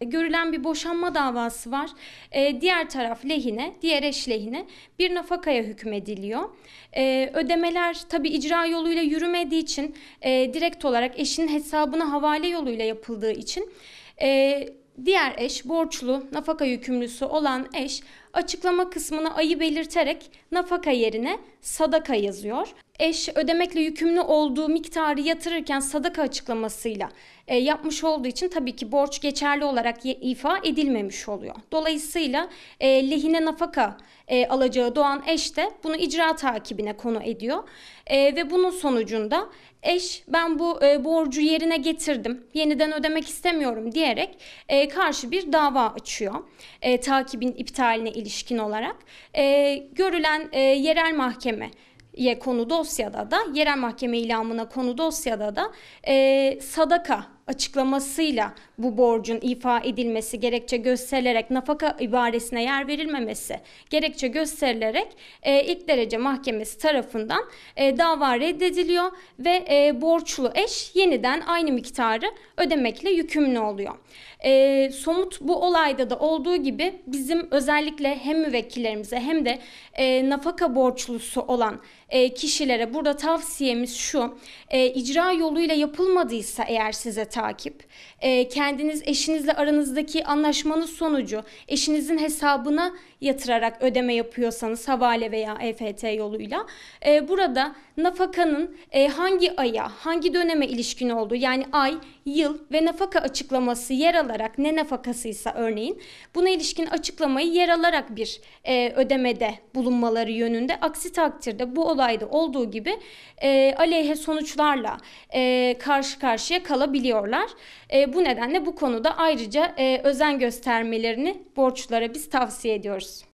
E, görülen bir boşanma davası var. E, diğer taraf lehine, diğer eş lehine bir nafakaya hükmediliyor. E, ödemeler tabi icra yoluyla yürümediği için e, direkt olarak eşin hesabına havale yoluyla yapıldığı için e, diğer eş borçlu, nafaka yükümlüsü olan eş açıklama kısmına ayı belirterek nafaka yerine sadaka yazıyor. Eş ödemekle yükümlü olduğu miktarı yatırırken sadaka açıklamasıyla e, yapmış olduğu için tabii ki borç geçerli olarak ifa edilmemiş oluyor. Dolayısıyla e, lehine nafaka e, alacağı doğan eş de bunu icra takibine konu ediyor. E, ve bunun sonucunda eş ben bu e, borcu yerine getirdim, yeniden ödemek istemiyorum diyerek e, karşı bir dava açıyor. E, takibin iptaline ilişkin olarak e, görülen e, yerel mahkeme konu dosyada da yerel mahkeme ilamına konu dosyada da e, sadaka açıklamasıyla bu borcun ifa edilmesi, gerekçe gösterilerek nafaka ibaresine yer verilmemesi, gerekçe gösterilerek e, ilk derece mahkemesi tarafından e, dava reddediliyor ve e, borçlu eş yeniden aynı miktarı ödemekle yükümlü oluyor. E, somut bu olayda da olduğu gibi bizim özellikle hem müvekkillerimize hem de e, nafaka borçlusu olan e, kişilere burada tavsiyemiz şu. E, icra yoluyla yapılmadıysa eğer size takip, e, kendiniz eşinizle aranızdaki anlaşmanız sonucu eşinizin hesabına yatırarak ödeme yapıyorsanız havale veya EFT yoluyla e, burada nafakanın e, hangi aya, hangi döneme ilişkin olduğu yani ay, yıl ve nafaka açıklaması yer alarak ne nafakasıysa örneğin buna ilişkin açıklamayı yer alarak bir e, ödemede bulunmaları yönünde. Aksi takdirde bu olayda olduğu gibi e, aleyhe sonuçlarla e, karşı karşıya kalabiliyorlar yapıyorlar. E, bu nedenle bu konuda ayrıca e, özen göstermelerini borçlara biz tavsiye ediyoruz.